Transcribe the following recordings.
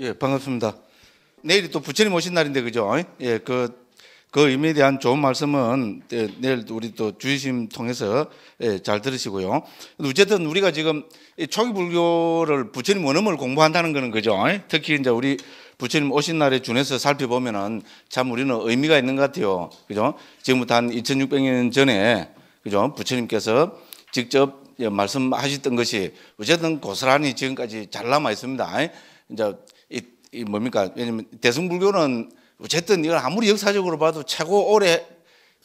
예, 반갑습니다. 내일이 또 부처님 오신 날인데 그죠? 어? 예, 그, 그 의미에 대한 좋은 말씀은 예, 내일 우리 또 주의심 통해서 예, 잘 들으시고요. 어쨌든 우리가 지금 초기 불교를 부처님 원음을 공부한다는 거는 그죠? 어? 특히 이제 우리 부처님 오신 날에 준해서 살펴보면은 참 우리는 의미가 있는 것 같아요. 그죠? 지금부터 한 2600년 전에 그죠? 부처님께서 직접 예, 말씀하셨던 것이 어쨌든 고스란히 지금까지 잘 남아 있습니다. 어? 이제 이 뭡니까? 왜냐면 대승불교는 어쨌든 이걸 아무리 역사적으로 봐도 최고 오래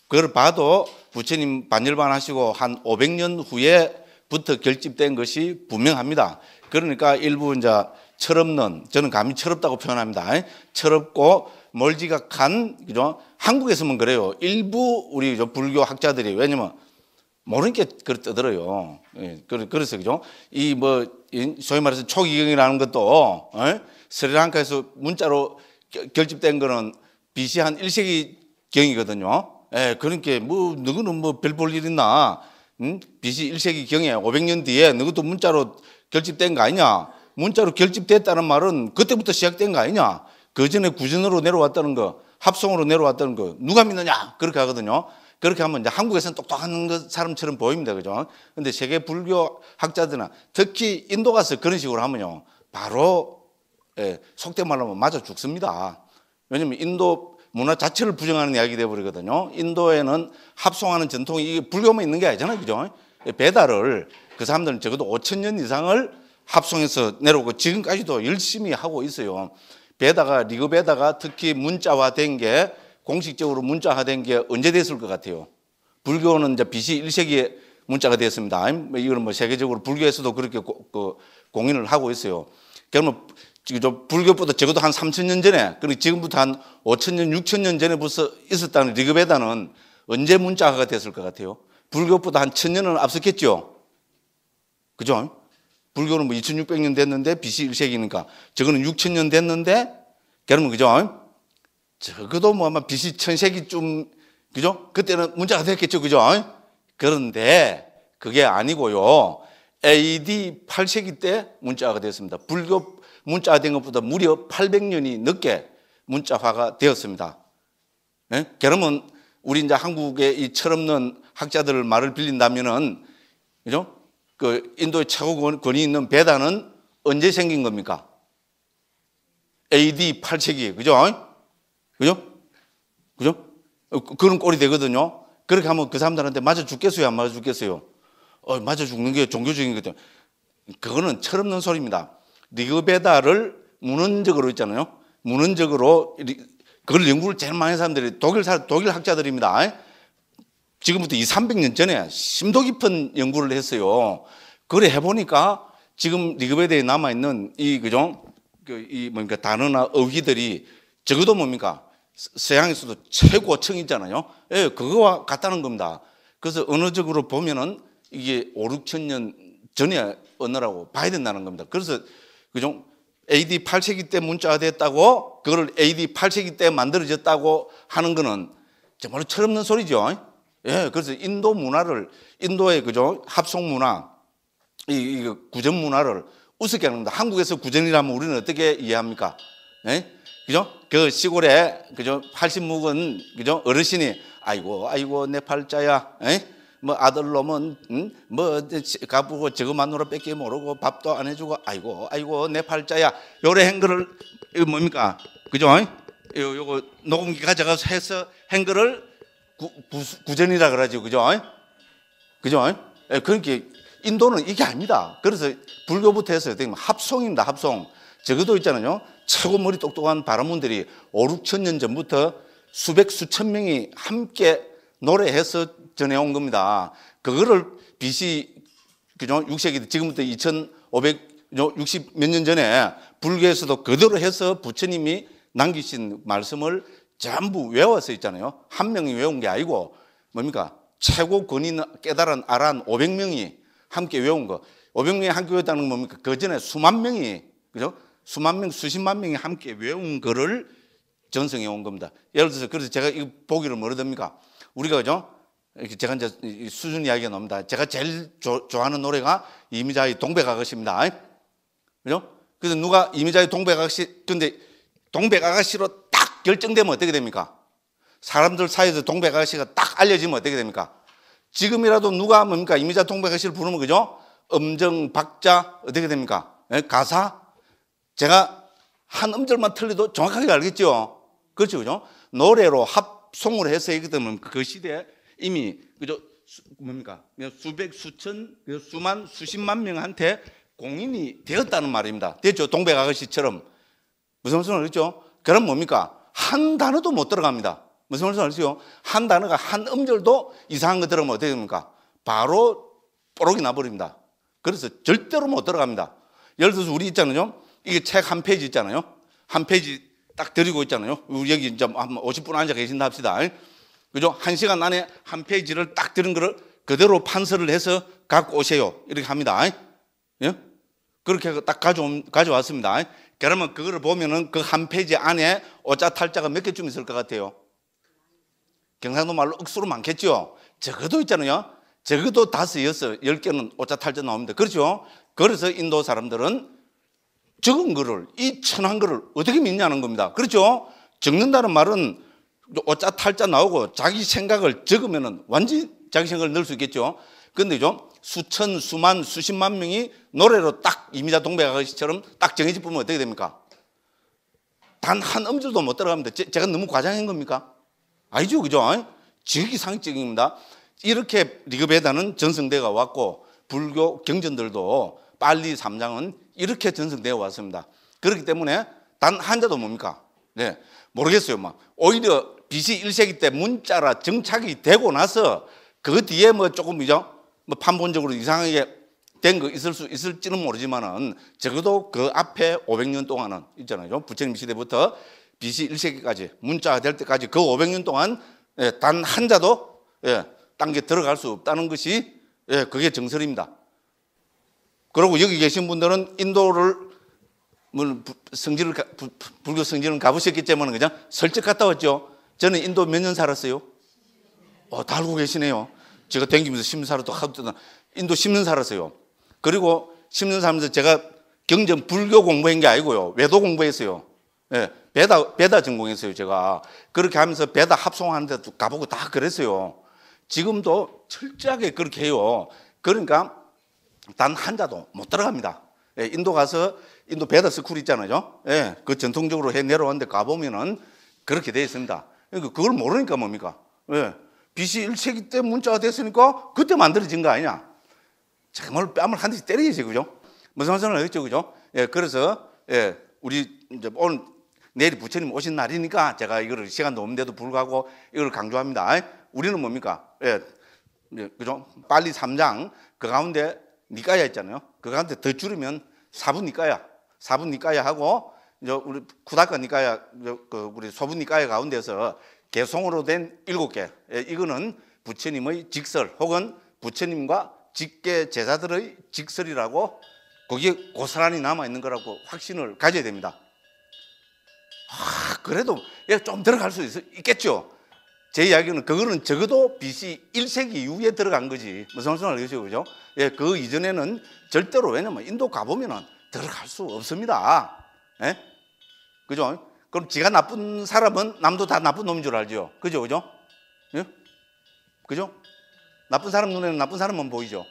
그걸 봐도 부처님 반열반하시고 한 500년 후에부터 결집된 것이 분명합니다. 그러니까 일부 이제 철없는 저는 감히 철없다고 표현합니다. 철없고 멀지각한 그죠? 한국에서만 그래요. 일부 우리 불교 학자들이 왜냐면 모르니까 그걸 떠들어요. 예, 그래서 그죠? 이뭐 소위 말해서 초기경이라는 것도 에? 예? 스리랑카에서 문자로 결집된 거는 BC 한 1세기 경이거든요. 예, 그러니까 뭐 누구는 뭐 별 볼 일 있나? 음? BC 1세기 경에 500년 뒤에 누구도 문자로 결집된 거 아니냐? 문자로 결집됐다는 말은 그때부터 시작된 거 아니냐? 그 전에 구전으로 내려왔다는 거, 합성으로 내려왔다는 거 누가 믿느냐? 그렇게 하거든요. 그렇게 하면 이제 한국에서는 똑똑한 사람처럼 보입니다. 그죠? 근데 세계 불교 학자들은 특히 인도 가서 그런 식으로 하면요. 바로 예, 속된 말로 하면 맞아 죽습니다. 왜냐면 인도 문화 자체를 부정하는 이야기 돼버리거든요. 인도에는 합성하는 전통이 이게 불교만 있는 게 아니잖아요, 그죠? 배달을 그 사람들은 적어도 5천 년 이상을 합성해서 내려오고 지금까지도 열심히 하고 있어요. 배다가 리그 배다가 특히 문자화된 게 공식적으로 문자화된 게 언제 됐을 것 같아요? 불교는 이제 BC 1세기에 문자가 되었습니다. 뭐 이거는 뭐세계적으로 불교에서도 그렇게 고, 그 공인을 하고 있어요. 그러면 지금 불교보다 적어도 한 3천년 전에, 그리고 지금부터 한 5천년, 6천년 전에 벌써 있었다는 리그베다는 언제 문자가 됐을 것 같아요? 불교보다 한 천년은 앞섰겠죠? 그죠? 불교는 뭐 2600년 됐는데 BC 1세기니까 저거는 6000년 됐는데 그러면 그죠? 적어도 뭐 아마 BC 1000세기쯤 그죠? 그때는 문자가 됐겠죠. 그죠? 그런데 그게 아니고요. AD 8세기 때 문자가 됐습니다. 불교 문자화된 것보다 무려 800년이 늦게 문자화가 되었습니다. 예? 그러면 우리 이제 한국의 이 철없는 학자들 말을 빌린다면은 그죠? 그 인도의 최고 권위 있는 베다는 언제 생긴 겁니까? AD 8세기 그죠? 그죠? 그죠? 어, 그, 그런 꼴이 되거든요. 그렇게 하면 그 사람들한테 맞아 죽겠어요? 안 맞아 죽겠어요? 어, 맞아 죽는 게 종교적인 거죠. 그거는 철없는 소리입니다. 리그베다를 문헌적으로 있잖아요. 문헌적으로 그걸 연구를 제일 많이 한 사람들이 독일 사 독일 학자들입니다. 지금부터 이 300년 전에 심도 깊은 연구를 했어요. 그래 해보니까 지금 리그베다에 남아 있는 이 그죠? 그이 뭡니까 단어나 어휘들이 적어도 뭡니까 서양에서도 최고층 있잖아요. 예, 그거와 같다는 겁니다. 그래서 언어적으로 보면은 이게 5, 6천 년 전에 언어라고 봐야 된다는 겁니다. 그래서 그중 AD 8세기 때 문자가 됐다고 그걸 AD 8세기 때 만들어졌다고 하는 거는 정말로 철없는 소리죠. 예, 그래서 인도 문화를 인도의 그죠 합성 문화, 이, 이 그 구전 문화를 우습게 하는 겁니다. 한국에서 구전이라면 우리는 어떻게 이해합니까? 예? 그죠? 그 시골에 그죠 80 묵은 그죠 어르신이 아이고 아이고 내 팔자야, 예? 뭐 아들놈은 응? 뭐 가부고 저것만으로 뺏기 모르고 밥도 안 해주고 아이고 아이고 내 팔자야 요래 행거를 이거 뭡니까 그죠? 요 요거 녹음기 가져가서 해서 행거를 구, 구 전이라 그러죠 그죠? 그죠? 예, 그러니까 인도는 이게 아닙니다. 그래서 불교부터 해서 합성입니다. 합성. 적어도 있잖아요. 최고 머리 똑똑한 바라문들이 5, 6천 년 전부터 수백 수천 명이 함께 노래해서 전해온 겁니다. 그거를 BC 그죠? 6세기 지금부터 2560 몇 년 전에 불교에서도 그대로 해서 부처님이 남기신 말씀을 전부 외워서 있잖아요. 한 명이 외운 게 아니고 뭡니까? 최고 권위 깨달은 아란 500명이 함께 외운 거. 500명이 함께 외웠다는 건 뭡니까? 그 전에 수만 명이 그죠? 수만 명, 수십만 명이 함께 외운 거를 전승해 온 겁니다. 예를 들어서 그래서 제가 이 보기를 뭐라 됩니까? 우리가 그죠? 제가 이제 수준 이야기가 나니다 제가 제일 조, 좋아하는 노래가 이미자의 동백아가씨입니다. 그죠? 그래서 누가 이미자의 동백아가씨, 근데 동백아가씨로 딱 결정되면 어떻게 됩니까? 사람들 사이에서 동백아가씨가 딱 알려지면 어떻게 됩니까? 지금이라도 누가 뭡니까? 이미자 동백아가씨를 부르면 그죠? 음정, 박자, 어떻게 됩니까? 예? 가사? 제가 한 음절만 틀려도 정확하게 알겠죠? 그렇죠, 그죠? 노래로 합송을 해서 얘기 되면 그 시대에 이미 그저 수, 뭡니까 수백 수천 수만 수십만 명한테 공인이 되었다는 말입니다. 됐죠? 동백 아가씨처럼 무슨 말씀을 했죠? 그럼 뭡니까 한 단어도 못 들어갑니다. 무슨 말씀을 하세요? 한 단어가 한 음절도 이상한 거 들으면 어떻게 됩니까? 바로 뽀록이 나버립니다. 그래서 절대로 못 들어갑니다. 예를 들어서 우리 있잖아요. 이게 책 한 페이지 있잖아요. 한 페이지 딱 드리고 있잖아요. 여기 이제 한 50분 앉아 계신다 합시다. 그죠? 한 시간 안에 한 페이지를 딱 들은 거를 그대로 판서를 해서 갖고 오세요. 이렇게 합니다. 예? 그렇게 딱 가져온, 가져왔습니다. 그러면 그거를 보면은 그 한 페이지 안에 오자 탈자가 몇 개쯤 있을 것 같아요? 경상도 말로 억수로 많겠죠? 적어도 있잖아요. 적어도 다섯, 여섯, 열 개는 오자 탈자 나옵니다. 그렇죠? 그래서 인도 사람들은 적은 거를, 이 천한 거를 어떻게 믿냐는 겁니다. 그렇죠? 적는다는 말은 오자 탈자 나오고 자기 생각을 적으면은 완전히 자기 생각을 넣을 수 있겠죠. 근데 좀 수천, 수만, 수십만 명이 노래로 딱 이미자 동백아가씨처럼 딱 정해지 보면 어떻게 됩니까? 단 한 음절도 못 따라갑니다. 제, 가 너무 과장한 겁니까? 아니죠, 그죠? 지극히 상식적입니다. 이렇게 리그베다는 전승대가 왔고 불교 경전들도 빨리 삼장은 이렇게 전승되어 왔습니다. 그렇기 때문에 단 한자도 뭡니까? 네, 모르겠어요. 막 오히려 BC 1세기 때 문자라 정착이 되고 나서 그 뒤에 뭐 조금 이죠? 뭐 판본적으로 이상하게 된 거 있을 수 있을지는 모르지만은 적어도 그 앞에 500년 동안은 있잖아요. 부처님 시대부터 BC 1세기까지 문자가 될 때까지 그 500년 동안 예, 단 한자도 예, 딴게 들어갈 수 없다는 것이 예, 그게 정설입니다. 그리고 여기 계신 분들은 인도를 성지를 불교 성지는 가보셨기 때문에 그냥 설득 갔다 왔죠. 저는 인도 몇 년 살았어요? 어, 다 알고 계시네요. 제가 댕기면서 심사로도 하도 뜨나. 인도 10년 살았어요. 그리고 10년 살면서 제가 경전 불교 공부한 게 아니고요. 외도 공부했어요. 예, 배다, 배다 전공했어요, 제가. 그렇게 하면서 배다 합성하는 데도 가보고 다 그랬어요. 지금도 철저하게 그렇게 해요. 그러니까 단 한 자도 못 들어갑니다. 예, 인도 가서 인도 배다 스쿨 있잖아요. 예, 그 전통적으로 해 내려왔는데 가보면은 그렇게 되어 있습니다. 그러니까 그걸 모르니까 뭡니까? 왜? BC 1세기 때 문자가 됐으니까 그때 만들어진 거 아니냐? 정말 뺨을 한 대씩 때리지, 그죠? 무슨 말씀을 하죠 그죠? 예, 그래서, 예, 우리 이제 오늘 내일 부처님 오신 날이니까 제가 이거 시간도 없는데도 불구하고 이걸 강조합니다. 우리는 뭡니까? 예, 예 그죠? 빨리 3장 그 가운데 니까야 있잖아요. 그 가운데 더 줄이면 4분 니까야. 4분 니까야 하고 이제 우리 구다거니까야 그 우리 소분니까야 가운데서 개성으로 된 일곱 개 예, 이거는 부처님의 직설 혹은 부처님과 직계 제자들의 직설이라고 거기에 고스란히 남아 있는 거라고 확신을 가져야 됩니다. 아, 그래도 예, 좀 들어갈 수 있겠죠. 제 이야기는 그거는 적어도 BC 1세기 이후에 들어간 거지. 무슨 말씀 알겠죠? 그죠? 예, 그 이전에는 절대로 왜냐면 인도 가보면은 들어갈 수 없습니다. 예? 그죠? 그럼 지가 나쁜 사람은 남도 다 나쁜 놈인 줄 알죠? 그죠? 그죠? 예? 그죠? 나쁜 사람 눈에는 나쁜 사람만 보이죠?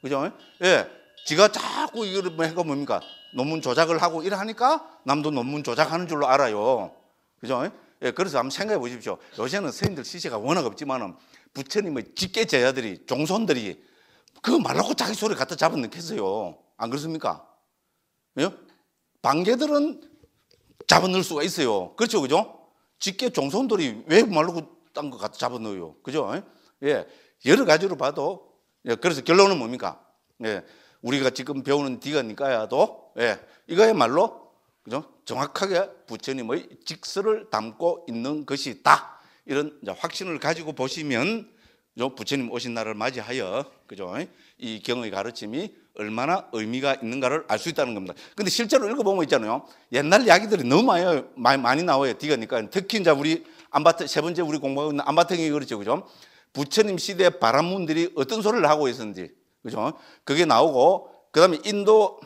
그죠? 예. 지가 자꾸 이걸 뭐 해가 뭡니까? 논문 조작을 하고 일하니까 남도 논문 조작하는 줄로 알아요. 그죠? 예. 그래서 한번 생각해 보십시오. 요새는 스님들 시세가 워낙 없지만은 부처님의 직계 제자들이, 종손들이 그 말하고 자기 소리 갖다 잡아넣겠어요. 안 그렇습니까? 예? 방계들은 잡아넣을 수가 있어요. 그렇죠, 그죠? 직계 종손들이 왜 말로 딴거 같아 잡아넣어요. 그죠? 예. 예. 여러 가지로 봐도, 예. 그래서 결론은 뭡니까? 예. 우리가 지금 배우는 디가니까야도, 예. 이거야말로, 그죠? 정확하게 부처님의 직설을 담고 있는 것이다. 이런 확신을 가지고 보시면 부처님 오신 날을 맞이하여 그죠? 이 경의 가르침이 얼마나 의미가 있는가를 알 수 있다는 겁니다. 근데 실제로 읽어보면 있잖아요. 옛날 이야기들이 너무 많이, 많이, 나와요. 디가니까 특히 이제 우리 안바트 세 번째 우리 공부하고 있는 안바탕이 그렇죠, 그죠? 부처님 시대 바람문들이 어떤 소리를 하고 있었는지, 그죠? 그게 나오고 그다음에 인도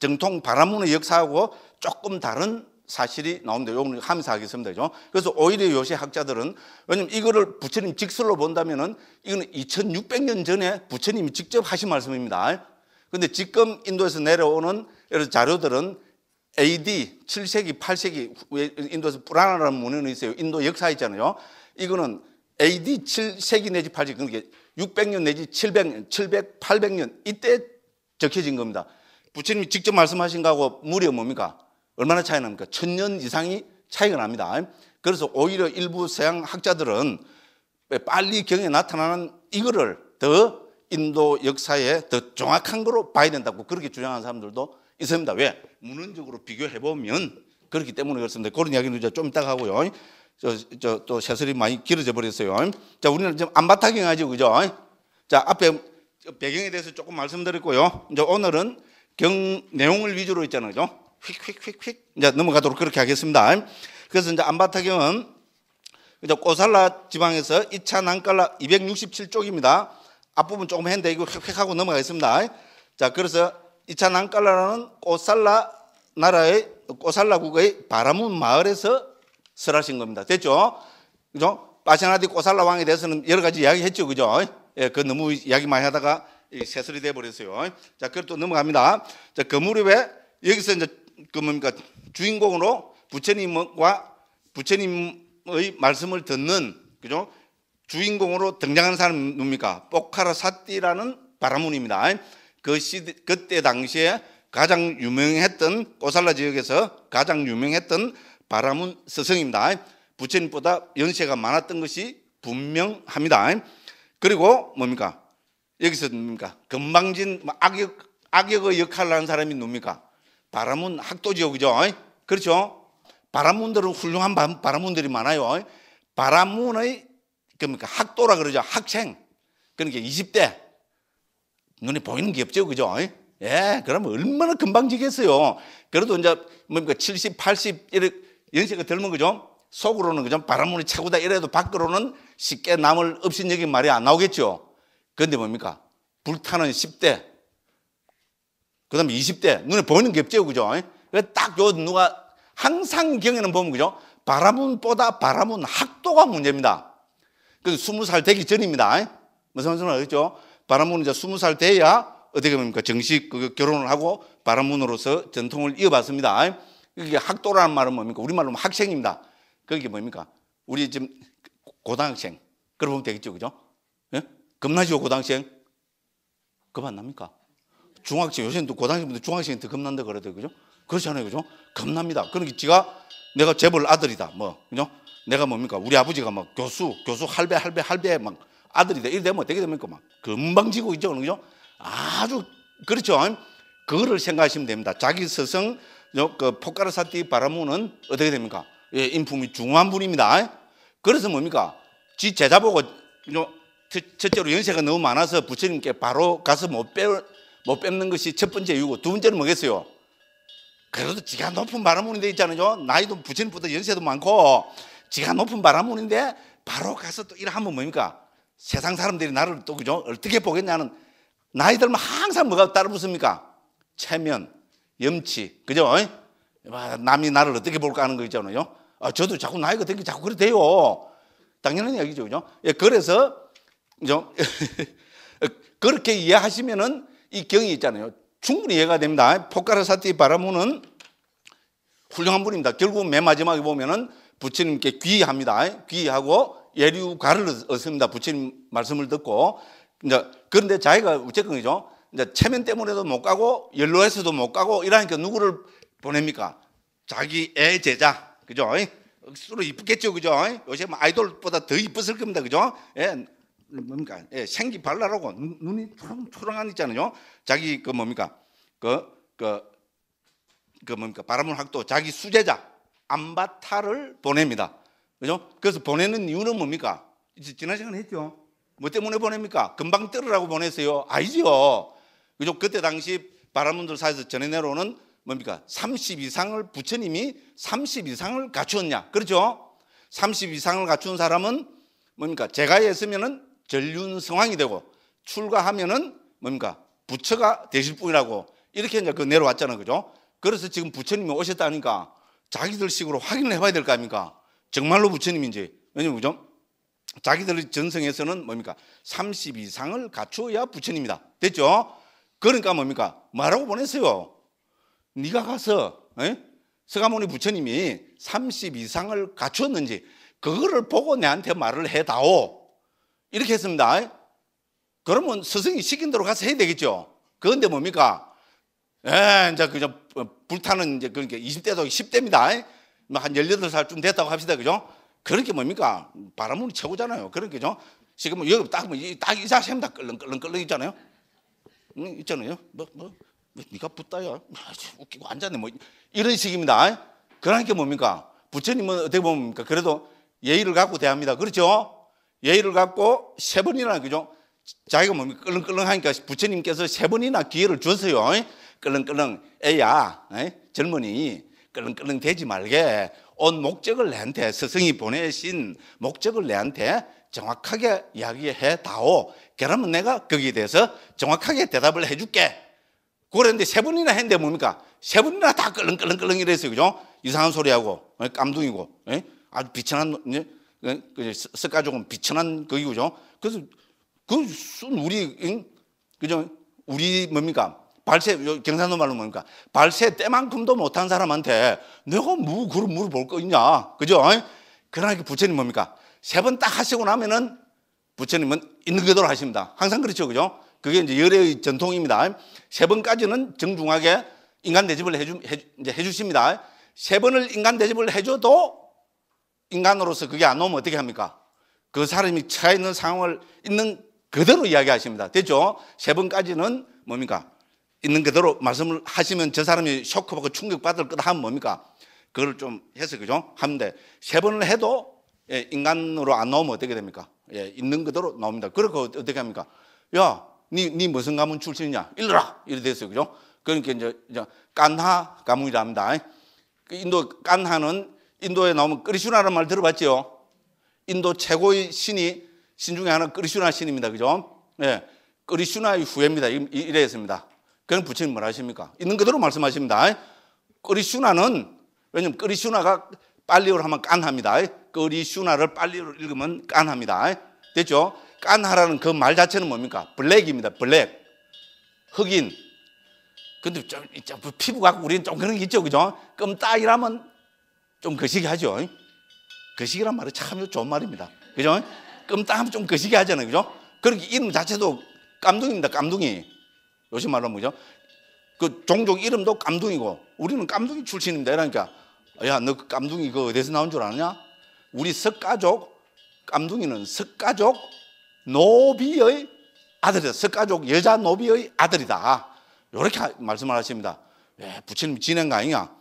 정통 바람문의 역사하고 조금 다른 사실이 나옵니다. 요거는 함사하겠습니다. 그죠? 그래서 오히려 요새 학자들은 왜냐면 이거를 부처님 직설로 본다면은 이거는 2600년 전에 부처님이 직접 하신 말씀입니다. 근데 지금 인도에서 내려오는 자료들은 AD 7세기, 8세기 인도에서 불안하라는 문헌이 있어요. 인도 역사 있잖아요. 이거는 AD 7세기 내지 8세기 그러니까 600년 내지 700년, 700, 800년 이때 적혀진 겁니다. 부처님이 직접 말씀하신 거하고 무리가 뭡니까? 얼마나 차이 납니까? 천 년 이상이 차이가 납니다. 그래서 오히려 일부 서양 학자들은 빨리 경에 나타나는 이거를 더 인도 역사에 더 정확한 거로 봐야 된다고 그렇게 주장하는 사람들도 있습니다. 왜? 문헌적으로 비교해보면 그렇기 때문에 그렇습니다. 그런 이야기는 이제 좀 이따가 하고요. 저, 저, 또 새슬이 많이 길어져 버렸어요. 자, 우리는 지금 안바타경 하죠. 그죠? 자, 앞에 배경에 대해서 조금 말씀드렸고요. 이제 오늘은 경, 내용을 위주로 있잖아요 그죠? 휙휙휙휙 이제 넘어가도록 그렇게 하겠습니다. 그래서 이제 안바타경은 이제 꼬살라 지방에서 2차 난깔라 267쪽입니다. 앞부분 조금 했는데 이거 휙휙 하고 넘어가겠습니다. 자, 그래서 2차 난깔라라는 꼬살라 나라의 꼬살라국의 바라문 마을에서 설하신 겁니다. 됐죠? 그죠? 빠시나디 꼬살라 왕에 대해서는 여러 가지 이야기 했죠. 그죠? 예, 그 너무 이야기 많이 하다가 새슬이 돼버렸어요. 자, 그걸 또 넘어갑니다. 자, 그 무렵에 여기서 이제 그 뭡니까 주인공으로 부처님과 부처님의 말씀을 듣는 그죠 주인공으로 등장한 사람 뭡니까 뽀카라 사띠라는 바라문입니다. 그 시대 그때 당시에 가장 유명했던 꼬살라 지역에서 가장 유명했던 바라문 스승입니다. 부처님보다 연세가 많았던 것이 분명합니다. 그리고 뭡니까 여기서 뭡니까 건방진 악역 악역의 역할을 하는 사람이 누굽니까 바람은 학도지요, 그죠? 그렇죠? 바람문들은 훌륭한 바람문들이 많아요. 바람문의 그러니까 학도라 그러죠. 학생. 그러니까 20대. 눈에 보이는 게 없죠. 그죠? 예, 그러면 얼마나 금방 지겠어요. 그래도 이제 뭡니까? 70, 80 이렇게 연세가 젊은 거죠. 속으로는 그죠. 바람문이 최고다 이래도 밖으로는 쉽게 남을 없신여긴 말이 안 나오겠죠. 그런데 뭡니까? 불타는 10대, 그 다음에 20대. 눈에 보이는 게 없죠. 그죠? 딱요 누가 항상 경에는 보면 그죠? 바라문보다 바라문 학도가 문제입니다. 그래서 살 되기 전입니다. 무슨 말씀을 하겠죠? 바라문은 이제 스무 살 돼야 어떻게 봅니까? 정식 그 결혼을 하고 바라문으로서 전통을 이어봤습니다. 이게 학도라는 말은 뭡니까? 우리말로 학생입니다. 그게 뭡니까? 우리 지금 고등학생. 그러 면 되겠죠. 그죠? 예? 겁나죠, 고등학생? 겁 안 납니까? 중학생, 요새는 또고등학생인데중학생이더 겁난다 그러더라요 그죠? 그렇잖아요. 그죠? 겁납니다. 그러니까 지가 내가 재벌 아들이다. 뭐, 그죠? 내가 뭡니까? 우리 아버지가 막 교수, 교수 할배, 할배, 할배 막 아들이다. 이래 되면 어떻게 됩니까? 막 금방 지고 있죠. 그죠? 아주, 그렇죠. 그거를 생각하시면 됩니다. 자기 스승, 그 포카르사티 바라무는 어떻게 됩니까? 예, 인품이 중요한 분입니다. 그래서 뭡니까? 지 제자 보고, 첫째로 연세가 너무 많아서 부처님께 바로 가서 못 배울, 못뺏는 뭐 것이 첫 번째 이유고 두 번째는 뭐겠어요? 그래도 지가 높은 바람문인데 있잖아요. 나이도 부처보다 연세도 많고 지가 높은 바람문인데 바로 가서 또 일하면 뭡니까? 세상 사람들이 나를 또 그죠? 어떻게 보겠냐는 나이 들면 항상 뭐가 따라붙습니까? 체면, 염치, 그죠? 남이 나를 어떻게 볼까 하는 거 있잖아요. 아, 저도 자꾸 나이가 되게 자꾸 그래 돼요. 당연한 이야기죠, 그죠? 예, 그래서 그죠? 그렇게 이해하시면은 이 경이 있잖아요. 충분히 이해가 됩니다. 포카르사티 바라문은 훌륭한 분입니다. 결국 맨 마지막에 보면은 부처님께 귀의합니다. 귀의하고 예류가를 얻습니다. 부처님 말씀을 듣고. 이제 그런데 자기가 우체권이죠. 이제 체면 때문에도 못 가고 연로에서도못 가고 이러니까 누구를 보냅니까? 자기 애 제자. 그죠? 억수로 이쁘겠죠. 그죠? 요새 뭐 아이돌보다 더 이뻤을 겁니다. 그죠? 예. 그 뭡니까? 예, 생기 발랄하고 눈, 이 초롱초롱한 있잖아요. 자기 그 뭡니까? 그 그그 그, 그 뭡니까? 바람을 학도 자기 수제자 암바타를 보냅니다. 그죠? 그래서 보내는 이유는 뭡니까? 지난 시간에 했죠. 뭐 때문에 보냅니까? 금방 때르라고 보냈어요. 아니죠. 그죠? 그때 당시 바람문들 사이에서 전해 내려오는 뭡니까? 30 이상을 부처님이 30 이상을 갖추었냐. 그렇죠? 30 이상을 갖춘 사람은 뭡니까? 제가 했으면은 전륜성황이 되고 출가하면은 뭡니까? 부처가 되실 뿐이라고 이렇게 이제 그 내려왔잖아요. 그죠? 그래서 지금 부처님이 오셨다니까 자기들식으로 확인을 해봐야 될 거 아닙니까? 정말로 부처님인지. 왜냐면 그죠? 자기들의 전성에서는 뭡니까? 30 이상을 갖추어야 부처님이다. 됐죠? 그러니까 뭡니까? 말하고 보냈어요. 네가 가서 에? 서가모니 부처님이 30 이상을 갖추었는지 그거를 보고 내한테 말을 해다오. 이렇게 했습니다. 그러면 스승이 시킨 대로 가서 해야 되겠죠. 그런데 뭡니까? 에, 예, 이제 그저 불타는 이제 그러니까 20대도 10대입니다. 뭐 한 18살쯤 됐다고 합시다. 그죠? 그런게 뭡니까? 바람은 최고잖아요. 그런 게죠. 지금 여기 딱, 뭐 딱이 자세입니다. 끌렁끌렁끌렁 있잖아요. 음, 있잖아요. 뭐, 뭐, 뭐, 니가 붙다야. 웃기고 앉았네. 뭐, 이런 식입니다. 그러니까 뭡니까? 부처님은 어떻게 봅니까? 그래도 예의를 갖고 대합니다. 그렇죠? 예의를 갖고 세 번이나 그죠? 자기가 몸이 끌렁끌렁하니까 부처님께서 세 번이나 기회를 주어요 끌렁끌렁 애야 젊은이 끌렁끌렁 되지 말게 온 목적을 내한테 스승이 보내신 목적을 내한테 정확하게 이야기해 다오. 그러면 내가 거기에 대해서 정확하게 대답을 해줄게. 그랬는데 세 번이나 했는데 뭡니까? 세 번이나 다 끌렁끌렁끌렁 이랬어요. 그죠? 이상한 소리하고, 깜둥이고, 아주 비천한, 그 석가족은 그 비천한 거기죠. 그래서 그 순 우리 그죠? 우리 뭡니까? 발세 경상도 말로 뭡니까? 발세 때만큼도 못한 사람한테 내가 뭐 그런 물어볼 거 있냐? 그죠? 그러나 부처님 뭡니까? 세 번 딱 하시고 나면은 부처님은 있는 그대로 하십니다. 항상 그렇죠, 그죠? 그게 이제 열의 전통입니다. 세 번까지는 정중하게 인간 대접을 해주, 해, 이제 해주십니다. 세 번을 인간 대접을 해줘도 인간으로서 그게 안 오면 어떻게 합니까? 그 사람이 처해 있는 상황을 있는 그대로 이야기하십니다. 됐죠? 세 번까지는 뭡니까? 있는 그대로 말씀을 하시면 저 사람이 쇼크받고 충격받을 거다 하면 뭡니까? 그걸 좀 해서 그죠? 하는데 세 번을 해도 예, 인간으로 안 나오면 어떻게 됩니까? 예, 있는 그대로 나옵니다. 그렇게 어떻게 합니까? 야, 니, 니 무슨 가문 출신이냐? 일러라! 이래 됐어요. 그죠? 그러니까 이제, 이제 깐하 가문이랍니다. 그 인도 깐하는 인도에 나오면 끄리슈나라는 말 들어봤죠? 인도 최고의 신이 신 중에 하나 는 끄리슈나 신입니다. 그죠? 예. 끄리슈나의 후예입니다. 이래 있습니다. 그럼 부처님 뭐라 하십니까? 있는 그대로 말씀하십니다. 끄리슈나는 왜냐면 끄리슈나가 빨리로 하면 깐합니다. 끄리슈나를 빨리로 읽으면 깐합니다. 됐죠? 깐하라는 그 말 자체는 뭡니까? 블랙입니다. 블랙. 흑인. 근데 좀, 좀 피부가 우리는 좀 그런 게 있죠. 그죠? 끔딱이라면 좀 거시기 하죠. 거시기란 말은 참 좋은 말입니다. 그죠? 끔따하면 좀 거시기 하잖아요. 그죠? 그렇게 이름 자체도 깜둥입니다. 깜둥이. 요즘 말로 뭐죠? 그 종족 이름도 깜둥이고 우리는 깜둥이 출신입니다. 이러니까 야, 너 그 깜둥이 그 어디서 나온 줄 아느냐? 우리 석가족 깜둥이는 석가족 노비의 아들이다. 석가족 여자 노비의 아들이다. 이렇게 말씀을 하십니다. 왜 부처님 지낸 거 아니냐?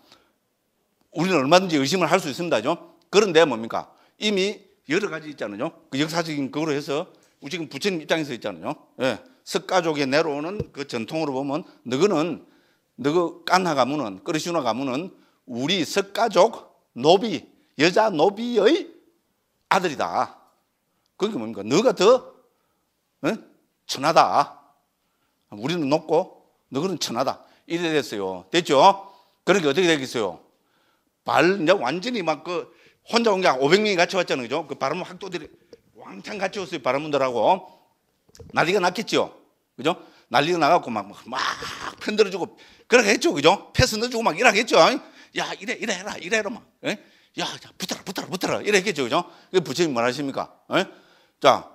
우리는 얼마든지 의심을 할 수 있습니다죠. 그런데 뭡니까? 이미 여러 가지 있잖아요. 그 역사적인 그거로 해서 우리 지금 부처님 입장에서 있잖아요. 예. 석가족에 내려오는 그 전통으로 보면 너그는 너그 깐나 가문은 끄르시나 가문은 우리 석가족 노비 여자 노비의 아들이다. 그게 뭡니까? 너가 더 예? 천하다. 우리는 높고 너그는 천하다. 이래 됐어요. 됐죠? 그렇게까 그러니까 어떻게 되겠어요? 말 이제 완전히 막 그 혼자 온게 500명이 같이 왔잖아요. 그죠? 그바람 학도들이 왕창 같이 왔어요. 바람문들하고. 난리가 났겠죠. 그죠? 난리가 나갖고 막, 막, 막 편들어주고 그렇게 했죠. 그죠? 패스 넣어주고 막 이러겠죠. 야, 이래, 이래 해라. 이래 해라. 막. 에? 예? 야, 야, 붙어라, 붙어라, 붙어라. 이랬겠죠. 그죠? 그 부처님 뭘 하십니까? 에? 예? 자,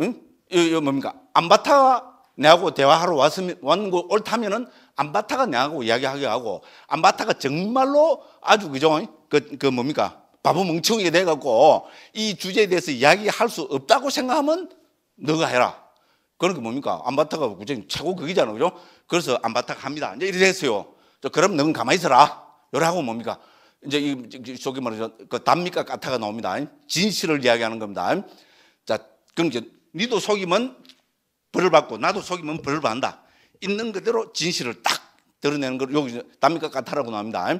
응? 이, 이 뭡니까? 안바타 내하고 대화하러 왔으면, 왔는 거 옳다면은 안바타가 나하고 이야기하게 하고 안바타가 정말로 아주 그죠? 그, 그 뭡니까? 바보 멍청이게 돼갖고 이 주제에 대해서 이야기할 수 없다고 생각하면 너가 해라. 그런 게 뭡니까? 안바타가 굉장 최고 극이잖아요. 그죠? 그래서 안바타가 합니다. 이제 이래 했어요. 그럼 너는 가만히 있어라. 요래 하고 뭡니까? 이제 이, 저기 말이죠. 그담니까 까타가 나옵니다. 진실을 이야기하는 겁니다. 자, 그럼 이제 니도 속이면 벌을 받고 나도 속이면 벌을 받는다. 있는 그대로 진실을 딱 드러내는 걸 여기 담비카 가타라고 나옵니다.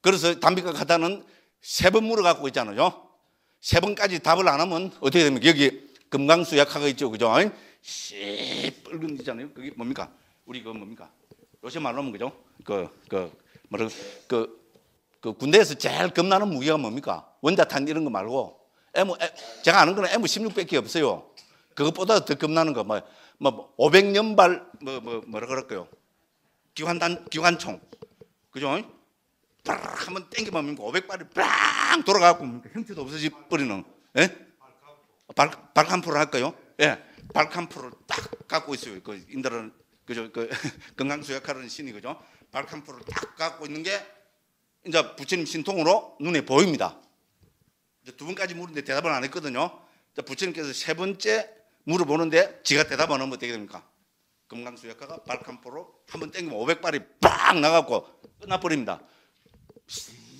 그래서 담비카 가타는 세 번 물어갖고 있잖아요. 세 번까지 답을 안 하면 어떻게 됩니까? 여기 금강수 약화가 있죠. 그죠? 시뻘근 있잖아요. 그게 뭡니까? 우리 그 뭡니까? 요새 말로 하면 그죠? 그, 그, 뭐라, 그, 그 군대에서 제일 겁나는 무기가 뭡니까? 원자탄 이런 거 말고 M, 제가 아는 거는 M16밖에 없어요. 그것보다 더 겁나는 거, 뭐, 뭐 500년 뭐, 발뭐뭐 뭐, 뭐라 그럴까요? 기관단 기관총 그죠? 한번 땡기면 500발이 뭐 빵 돌아가고 형태도 없어지 버리는 예? 발 발칸프로 할까요? 예. 발칸프를 딱 갖고 있어요. 그 인들은 그죠? 그 건강수 역할하 신이 그죠? 발칸프를 딱 갖고 있는 게 이제 부처님 신통으로 눈에 보입니다. 두 분까지 물은데 대답을 안 했거든요. 부처님께서 세 번째 물어보는데 지가 대답 안 하면 어떻게 됩니까? 금강수 역학가 발칸포로 한 번 땡기면 500발이 빵 나갖고 끝나버립니다.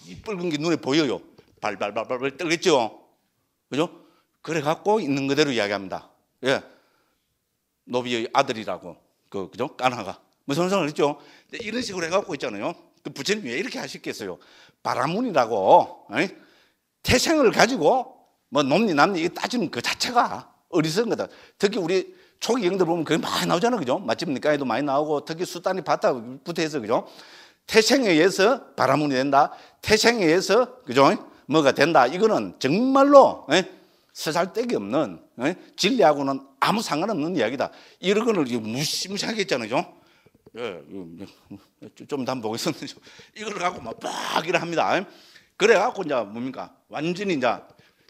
이 붉은 게 눈에 보여요. 발발발발발 떨겠죠? 그죠? 그래갖고 있는 그대로 이야기합니다. 예. 노비의 아들이라고. 그, 그죠? 까나가. 무슨 상을 했죠? 이런 식으로 해갖고 있잖아요. 그 부처님 왜 이렇게 하셨겠어요? 바라문이라고, 태생을 가지고 뭐 놈니 남니 따지는 그 자체가 어리석은 거다. 특히 우리 초기 영들 보면 그게 많이 나오잖아요. 그죠? 맛집니까? 에도 많이 나오고 특히 수단이 바닥부터 해서 그죠? 태생에 의해서 바람운이 된다. 태생에 의해서 그죠? 뭐가 된다. 이거는 정말로 예? 세살떼기 없는 예? 진리하고는 아무 상관없는 이야기다. 이런 거를 무시무시하게 했잖아요. 그죠? 예, 좀더 좀 보고 있었는데 이걸 갖고 막 빡이라 합니다. 예? 그래갖고 이제 뭡니까? 완전히 이제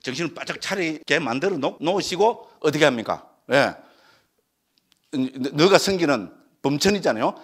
정신을 바짝 차리게 만들어 놓으시고 어떻게 합니까? 예. 너가 섬기는 범천이잖아요.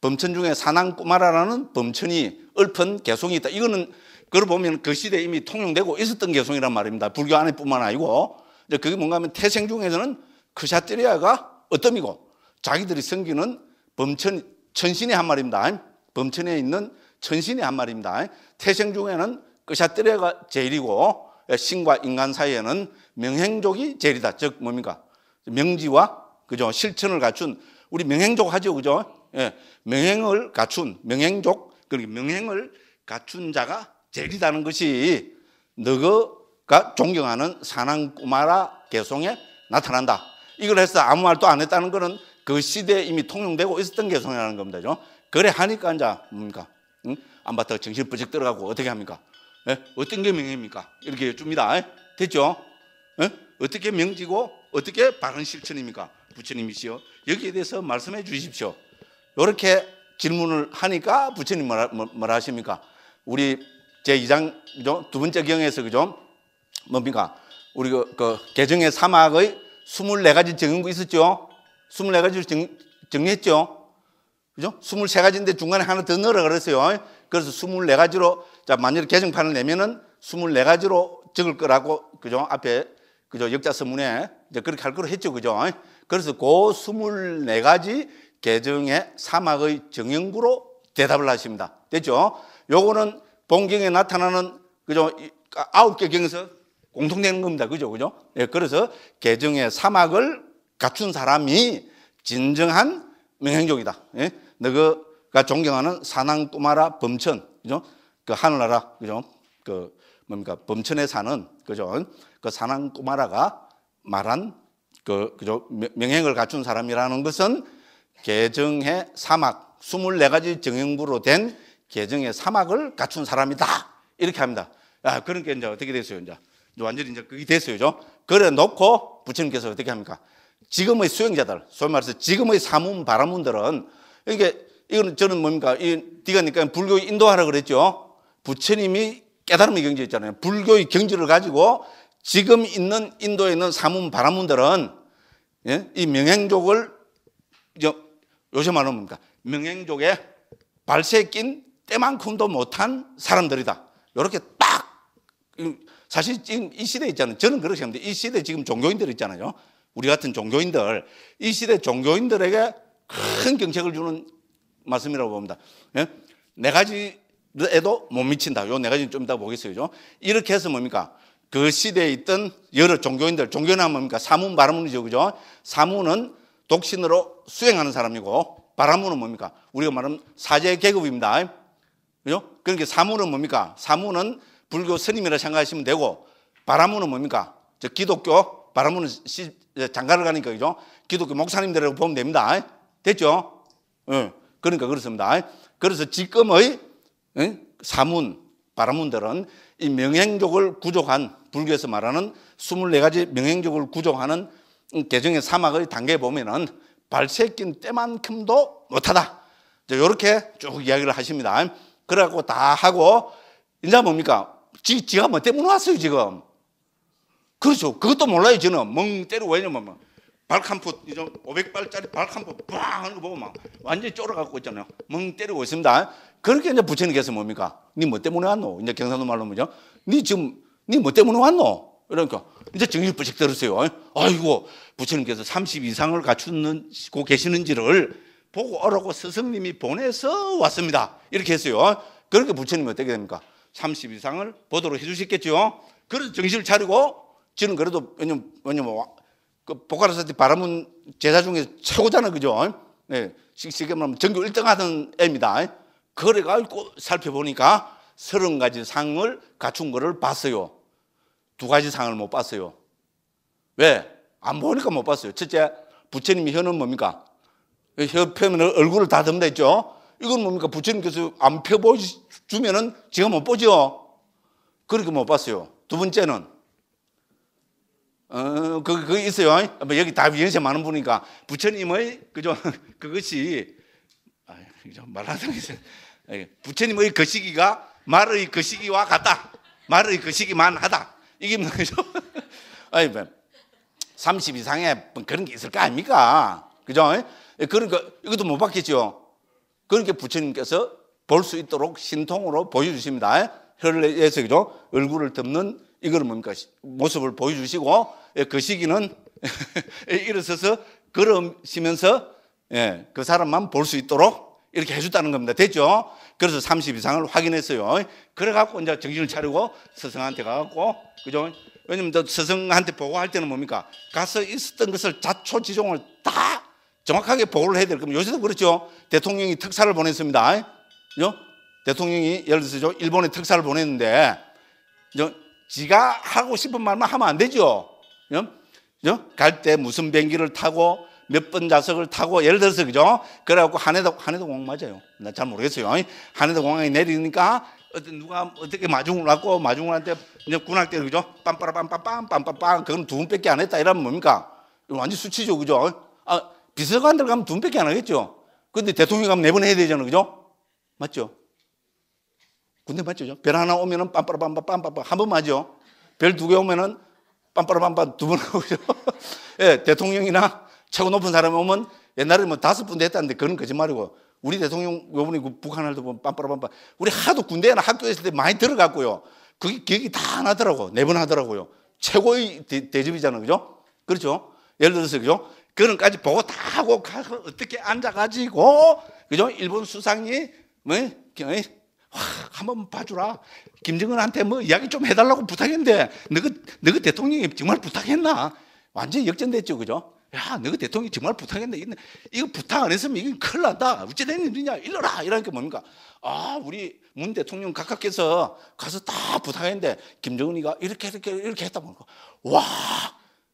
범천 중에 사낭꾸마라라는 범천이 얼픈 개송이 있다. 이거는 그걸 보면 그 시대에 이미 통용되고 있었던 개송이란 말입니다. 불교 안에뿐만 아니고 이제 그게 뭔가 하면 태생 중에서는 크샤테리아가 어떤이고 자기들이 섬기는 범천 천신의 한 말입니다. 범천에 있는 천신의 한 말입니다. 태생 중에는 크샤테리아가 제일이고 예, 신과 인간 사이에는 명행족이 제일이다. 즉 뭡니까? 명지와 그죠? 실천을 갖춘 우리 명행족 하죠. 그죠? 예. 명행을 갖춘 명행족 그리고 명행을 갖춘 자가 제일이라는 것이 너가 존경하는 산앙 꾸마라 개성에 나타난다. 이걸 해서 아무 말도 안 했다는 것은 그 시대에 이미 통용되고 있었던 개성이라는 겁니다. 그죠? 그래 하니까 이제 뭡니까? 응? 안 봤다가 정신 부쩍 들어가고 어떻게 합니까? 예? 어떤 게 명예입니까? 이렇게 여니다 예? 됐죠? 예? 어떻게 명지고 어떻게 바른 실천입니까? 부처님이시여 여기에 대해서 말씀해 주십시오. 이렇게 질문을 하니까 부처님 뭐라, 뭐라 하십니까? 우리 제2장 두 번째 경에서 그죠? 뭡니까? 우리 그, 그 개정의 사막의 24가지 정한 거 있었죠? 24가지 정, 정했죠? 그죠? 23가지인데 중간에 하나 더 넣으라 그랬어요. 그래서 24가지로 자, 만일 개정판을 내면은 24가지로 적을 거라고, 그죠? 앞에, 그죠? 역자서문에 이제 그렇게 할 거로 했죠. 그죠? 그래서 그 24가지 개정의 사막의 정형구로 대답을 하십니다. 됐죠? 요거는 본경에 나타나는, 그죠? 아, 아홉 개 경에서 공통되는 겁니다. 그죠? 그죠? 예, 그래서 개정의 사막을 갖춘 사람이 진정한 명행족이다. 예? 너가 존경하는 산낭 꼬마라 범천. 그죠? 그 하늘나라 그죠? 그 뭡니까 범천에 사는 그죠? 그 사난 꼬마라가 말한 그 그죠 명행을 갖춘 사람이라는 것은 개정의 사막 24가지 정형부로 된 개정의 사막을 갖춘 사람이다 이렇게 합니다. 아, 그러니 이제 어떻게 됐어요 이제 완전히 이제 그게 됐어요, 죠 그래 놓고 부처님께서 어떻게 합니까? 지금의 수행자들, 소위 말해서 지금의 사문 바라문들은 이게 이거는 저는 뭡니까? 이 네가 니까 그러니까 불교 인도하라 그랬죠. 부처님이 깨달음의 경지 있잖아요. 불교의 경지를 가지고 지금 있는 인도에 있는 사문 바라문들은 예? 이 명행족을 요새 말하면 뭡니까? 명행족의 발세낀 때만큼도 못한 사람들이다. 이렇게 딱 사실 지금 이 시대 있잖아요. 저는 그렇게 합니다이 시대 지금 종교인들 있잖아요. 우리 같은 종교인들 이 시대 종교인들에게 큰 경책을 주는 말씀이라고 봅니다. 예? 네 가지 에도 못 미친다. 요네 가지는 좀 이따 보겠어요. 그죠? 이렇게 해서 뭡니까? 그 시대에 있던 여러 종교인들, 종교는 뭡니까? 사문, 바라문이죠. 그죠? 사문은 독신으로 수행하는 사람이고, 바라문은 뭡니까? 우리가 말하면 사제 계급입니다. 그죠? 그러니까 사문은 뭡니까? 사문은 불교 스님이라 생각하시면 되고, 바라문은 뭡니까? 저 기독교, 바라문은 시, 장가를 가니까, 그죠? 기독교 목사님들이라고 보면 됩니다. 됐죠? 응. 예. 그러니까 그렇습니다. 그래서 지금의 사문, 바라문들은 이 명행족을 구족한 불교에서 말하는 24가지 명행족을 구족하는 개정의 사막의 단계에 보면은 발새낀 때만큼도 못하다. 이렇게 쭉 이야기를 하십니다. 그래갖고 다 하고 이제 뭡니까? 지, 지가 뭐 때문에 왔어요 지금? 그렇죠. 그것도 몰라요 지는. 멍 때리고 왜냐면 발칸풋 500발짜리 발칸풋 빵 하는 거 보고 막 완전히 쫄아갖고 있잖아요. 멍 때리고 있습니다. 그렇게 이제 부처님께서 뭡니까? 니 뭐 때문에 왔노? 이제 경상도 말로 뭐죠? 니 지금, 니 뭐 때문에 왔노? 그러니까 이제 정신 부식 들으세요. 아이고, 부처님께서 30 이상을 갖추고 계시는지를 보고 오라고 스승님이 보내서 왔습니다. 이렇게 했어요. 그렇게 부처님이 어떻게 됩니까? 30 이상을 보도록 해주시겠죠 그래서 정신을 차리고, 지는 그래도, 왜냐면, 왜냐면, 그 보카라사티 바라문 제사 중에 최고잖아, 그죠? 네, 예, 쉽게 말하면 전교 1등 하던 애입니다. 거래가고 살펴보니까 서른 가지 상을 갖춘 거를 봤어요. 두 가지 상을 못 봤어요. 왜? 안 보니까 못 봤어요. 첫째, 부처님의 혀는 뭡니까? 혀 펴면 얼굴을 다듬다 했죠? 이건 뭡니까? 부처님께서 안 펴보주면은 제가 못 보죠? 그렇게 못 봤어요. 두 번째는, 어, 그, 그 있어요. 뭐 여기 다이 연세 많은 분이니까. 부처님의, 그죠? 그것이 말하자면 부처님의 거시기가 그 말의 거시기와 그 같다. 말의 거시기만 그 하다. 이게 뭐죠 아니 3 뭐 0 이상의 뭐 그런 게 있을 거 아닙니까? 그죠? 그러니까 이것도 못 받겠죠. 그러니까 부처님께서 볼 수 있도록 신통으로 보여주십니다. 혈내에서 예? 그죠? 얼굴을 덮는 이걸 뭡니까? 모습을 보여주시고 예, 그 시기는 일어서서 걸으시면서 그 사람만 볼 수 있도록 이렇게 해줬다는 겁니다. 됐죠? 그래서 30 이상을 확인했어요. 그래갖고 이제 정신을 차리고 스승한테 가갖고, 그죠? 왜냐면 스승한테 보고할 때는 뭡니까? 가서 있었던 것을 자초지종을 다 정확하게 보고를 해야 될 겁니다. 요새도 그렇죠? 대통령이 특사를 보냈습니다. 그죠? 대통령이 예를 들어서 일본에 특사를 보냈는데, 그죠? 지가 하고 싶은 말만 하면 안 되죠? 그죠? 갈때 무슨 비행기를 타고 몇번 좌석을 타고 예를 들어서 그죠? 그래갖고 한해도 한해도 공항 맞아요. 나 잘 모르겠어요. 한해도 공항에 내리니까 어떤 누가 어떻게 마중을 갖고 마중을한테 이제 군악대 그죠? 빰빠라빰빰빰 빰빰빰 그건 두 분밖에 안 했다 이러면 뭡니까? 완전 수치죠 그죠? 아 비서관들 가면 두 분밖에 안 하겠죠. 근데 대통령 가면 네 번 해야 되잖아요 그죠? 맞죠? 군대 맞죠? 별 하나 오면은 빰빠라빰빰 빰 빰빰 한 번 맞죠? 별 두 개 오면은 빰빠라빰빰 두번 하고요. 예, 대통령이나 최고 높은 사람 오면 옛날에 뭐 다섯 군데 했다는데 그런 거짓말이고 우리 대통령 요번에 그 북한을도 보면 빰빠라빰빠 우리 하도 군대나 학교 에 있을 때 많이 들어갔고요. 그게 기억이 다나더라고네 번 하더라고요. 최고의 대, 대접이잖아 그죠? 그렇죠? 예를 들어서 그죠? 그런까지 보고 다 하고 가서 어떻게 앉아가지고 그죠? 일본 수상이 뭐확 어, 한번 봐주라. 김정은한테 뭐 이야기 좀 해달라고 부탁했는데 너 그 너 그 대통령이 정말 부탁했나? 완전히 역전됐죠, 그죠? 야, 너가 대통령 이 정말 부탁했네. 이거 부탁 안 했으면 이건 큰일 났다 어찌된 일이냐. 일러라. 이러니 뭡니까? 아, 우리 문 대통령 각각께서 가서 다 부탁했는데, 김정은이가 이렇게, 이렇게, 이렇게 했다. 보니까, 와,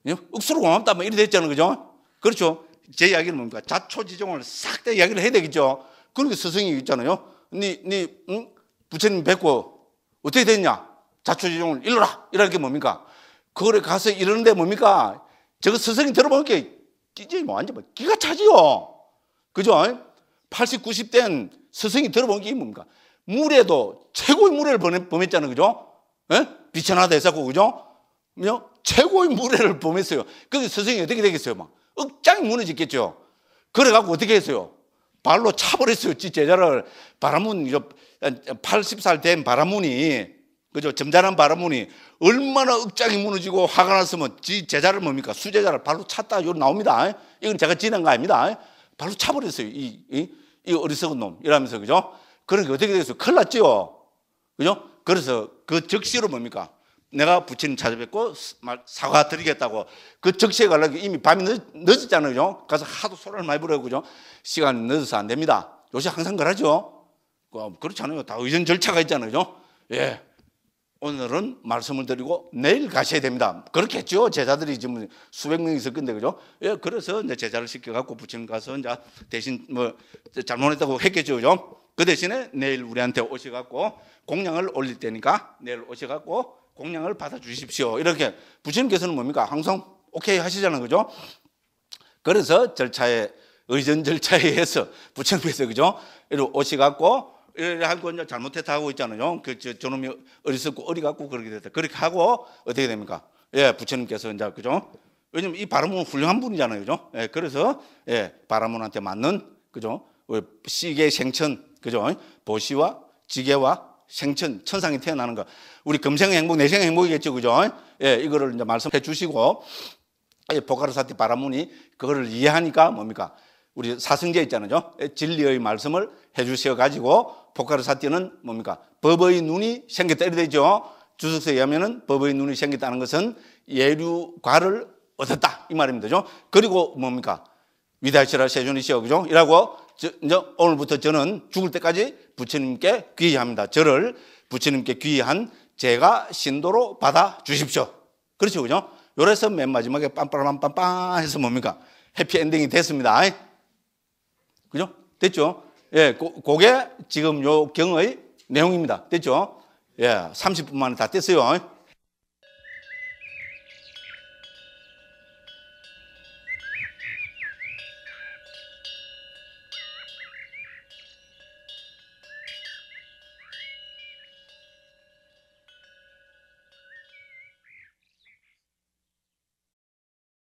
예? 억수로 고맙다. 뭐 이래 됐잖아 그죠? 그렇죠. 제 이야기는 뭡니까? 자초지종을 싹 다 이야기를 해야 되겠죠. 그런 그러니까 게 스승이 있잖아요. 니, 니, 응? 부처님 뵙고, 어떻게 됐냐? 자초지종을 일러라. 이러게 뭡니까? 그거 가서 이러는데 뭡니까? 저거 스승이 들어보니까 굉장히 뭐 완전 뭐 기가 차지요. 그죠? 80, 90대는 스승이 들어본 게 뭡니까? 물에도 최고의 무례를 범했잖아요. 그죠? 예? 비천하대사고 그죠? 그죠? 최고의 물례를 범했어요. 그게 스승이 어떻게 되겠어요? 막 억장이 무너졌겠죠. 그래갖고 어떻게 했어요? 발로 차버렸어요. 지 제자를. 바라문, 80살 된바람문이 그죠? 점잖은 바람문이 얼마나 억장이 무너지고 화가 났으면 지 제자를 뭡니까? 수제자를 발로 찼다. 요 나옵니다. 이건 제가 지낸 거 아닙니다. 발로 차버렸어요. 이, 이, 이 어리석은 놈. 이러면서, 그죠? 그러니까 어떻게 됐어요? 큰일 났지요. 그죠? 그래서 그 적시로 뭡니까? 내가 부친 찾아뵙고 사과 드리겠다고 그 적시에 가려고 이미 밤이 늦, 었잖아요 그죠? 가서 하도 소리를 많이 부르고 그죠? 시간 이 늦어서 안 됩니다. 요새 항상 그러죠. 그, 그렇잖아요. 다 의전 절차가 있잖아요. 그죠? 예. 오늘은 말씀을 드리고 내일 가셔야 됩니다. 그렇겠죠. 제자들이 지금 수백 명 있을 건데 그죠? 예, 그래서 이제 제자를 시켜 갖고 부처님 가서 이제 대신 뭐 잘못했다고 했겠죠. 그죠? 그 대신에 내일 우리한테 오셔 갖고 공양을 올릴 테니까 내일 오셔 갖고 공양을 받아 주십시오. 이렇게 부처님께서는 뭡니까? 항상 오케이 하시잖아요. 그죠? 그래서 절차에 의전 절차에 해서 부처님께서 그죠? 이리 오셔 갖고 하고 이제 잘못했다 하고 있잖아요. 그 저, 저놈이 어리석고 어리갖고 그렇게 됐다. 그렇게 하고 어떻게 됩니까? 예, 부처님께서 이제 그죠? 왜냐면 이 바라몬은 훌륭한 분이잖아요, 그죠? 예, 그래서 예, 바라몬한테 맞는 그죠? 어, 시계 생천 그죠? 보시와 지계와 생천 천상이 태어나는 거. 우리 금생 행복, 내생 행복이겠죠, 그죠? 예, 이거를 이제 말씀해 주시고 예, 보카르사티 바라문이 그거를 이해하니까 뭡니까? 우리 사승제 있잖아요. 예, 진리의 말씀을 해주셔 가지고 포카르사티는 뭡니까? 법의 눈이 생겼다 이래 되죠. 주석서에 의하면은 법의 눈이 생겼다는 것은 예류과를 얻었다 이 말입니다. 죠 그리고 뭡니까? 위다시라 세존이시여 그죠? 이라고 저, 이제 오늘부터 저는 죽을 때까지 부처님께 귀의합니다. 저를 부처님께 귀의한 제가 신도로 받아 주십시오. 그렇죠, 그죠? 요래서 맨 마지막에 빰빠라빰빰빰 해서 뭡니까? 해피엔딩이 됐습니다. 그죠? 됐죠? 예, 고, 게 지금 요 경의 내용입니다. 됐죠? 예, 30분 만에 다 됐어요.